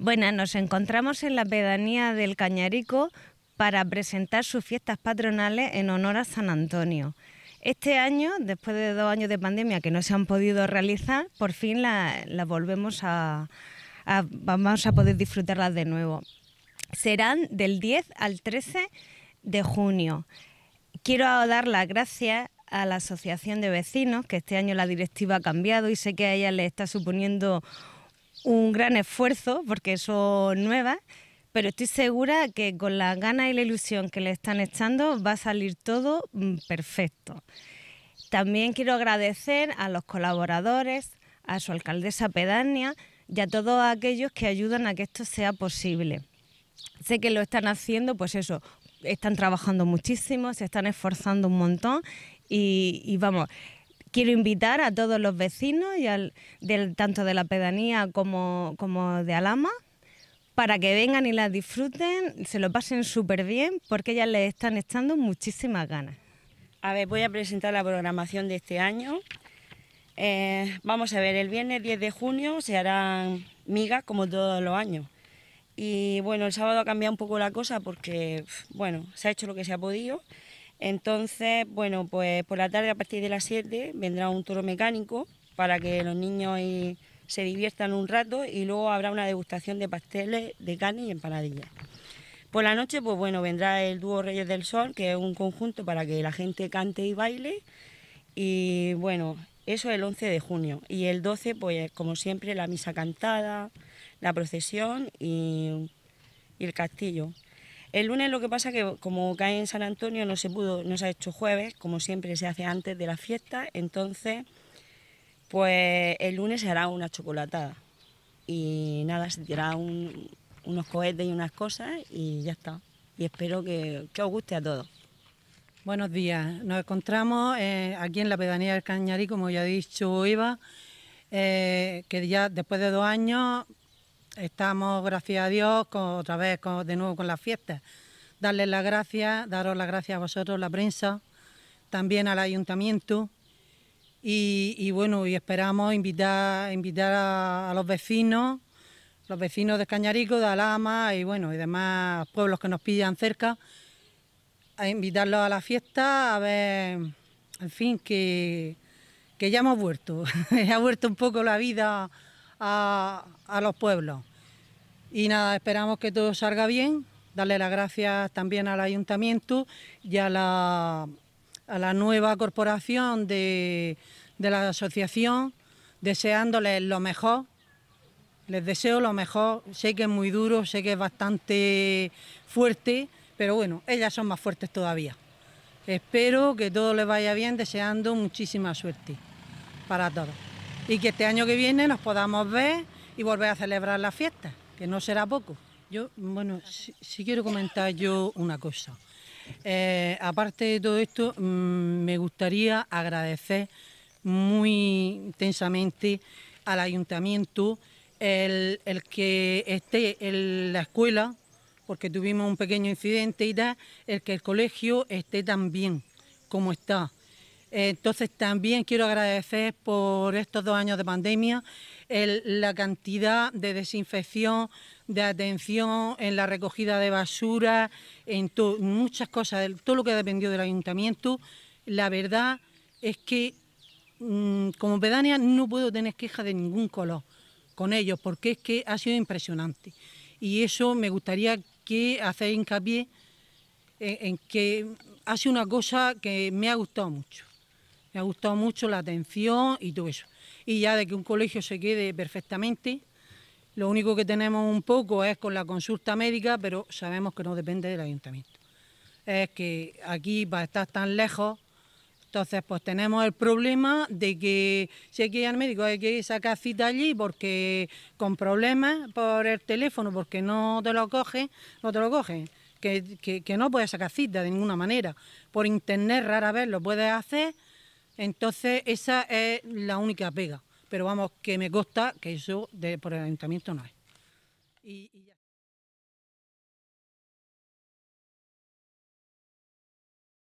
Buenas, nos encontramos en la pedanía del Cañarico para presentar sus fiestas patronales en honor a San Antonio. Este año, después de dos años de pandemia que no se han podido realizar, por fin las la volvemos a, a, vamos a poder disfrutarlas de nuevo. Serán del 10 al 13 de junio. Quiero dar las gracias a la Asociación de Vecinos, que este año la directiva ha cambiado y sé que a ella le está suponiendo un gran esfuerzo porque son nuevas, pero estoy segura que con las ganas y la ilusión que le están echando va a salir todo mm, perfecto. También quiero agradecer a los colaboradores, a su alcaldesa Pedania y a todos aquellos que ayudan a que esto sea posible. Sé que lo están haciendo, pues eso, están trabajando muchísimo, se están esforzando un montón y vamos, quiero invitar a todos los vecinos, y tanto de la pedanía como, de Alama, para que vengan y la disfruten, se lo pasen súper bien, porque ellas les están echando muchísimas ganas. A ver, voy a presentar la programación de este año. Eh, vamos a ver, el viernes 10 de junio se harán migas como todos los años. Y bueno, el sábado ha cambiado un poco la cosa porque, bueno, se ha hecho lo que se ha podido entonces, bueno, pues por la tarde a partir de las 7 vendrá un toro mecánico para que los niños se diviertan un rato y luego habrá una degustación de pasteles de carne y empanadillas. Por la noche, pues bueno, vendrá el dúo Reyes del Sol, que es un conjunto para que la gente cante y baile. Y bueno, eso el 11 de junio. Y el 12, pues como siempre, la misa cantada, la procesión y el castillo. El lunes lo que pasa que como cae en San Antonio no se pudo, no se ha hecho jueves, como siempre se hace antes de la fiesta, entonces pues el lunes se hará una chocolatada y nada, se tirará unos cohetes y unas cosas y ya está. Y espero que, os guste a todos. Buenos días, nos encontramos eh, aquí en la pedanía del Cañarí, como ya ha dicho Iba... Eh, que ya después de dos años Estamos, gracias a Dios, otra vez de nuevo con las fiestas. Darles las gracias, daros las gracias a vosotros, la prensa, también al ayuntamiento. Y, bueno, y esperamos invitar, invitar a, los vecinos, los vecinos de Cañarico, de Alama y bueno, y demás pueblos que nos pillan cerca, a invitarlos a la fiesta, a ver, en fin, que, que ya hemos vuelto, ha vuelto un poco la vida a, los pueblos. Y nada, esperamos que todo salga bien, darle las gracias también al ayuntamiento y a la, nueva corporación de, de la asociación, deseándoles lo mejor. Les deseo lo mejor, sé que es muy duro, sé que es bastante fuerte, pero bueno, ellas son más fuertes todavía. Espero que todo les vaya bien, deseando muchísima suerte para todos y que este año que viene nos podamos ver y volver a celebrar la fiesta, que no será poco. Yo, bueno, si quiero comentar yo una cosa. Eh, aparte de todo esto, mm, me gustaría agradecer muy intensamente al ayuntamiento el, el que esté en la escuela, porque tuvimos un pequeño incidente y tal, el que el colegio esté tan bien como está entonces también quiero agradecer por estos dos años de pandemia la cantidad de desinfección, de atención en la recogida de basura, en muchas cosas, todo lo que ha dependido del ayuntamiento. La verdad es que mm, como pedánea no puedo tener queja de ningún color con ellos porque es que ha sido impresionante. Y eso me gustaría que hacer hincapié en, en que ha una cosa que me ha gustado mucho. Me ha gustado mucho la atención y todo eso. Y ya de que un colegio se quede perfectamente, lo único que tenemos un poco es con la consulta médica, pero sabemos que no depende del ayuntamiento. Es que aquí, para estar tan lejos, entonces pues tenemos el problema de que si hay que ir al médico hay que sacar cita allí porque con problemas por el teléfono, porque no te lo cogen, no te lo cogen. Que, que, no puedes sacar cita de ninguna manera. Por internet rara vez lo puedes hacer entonces, esa es la única pega. Pero vamos, que me consta que eso de, por el ayuntamiento no hay.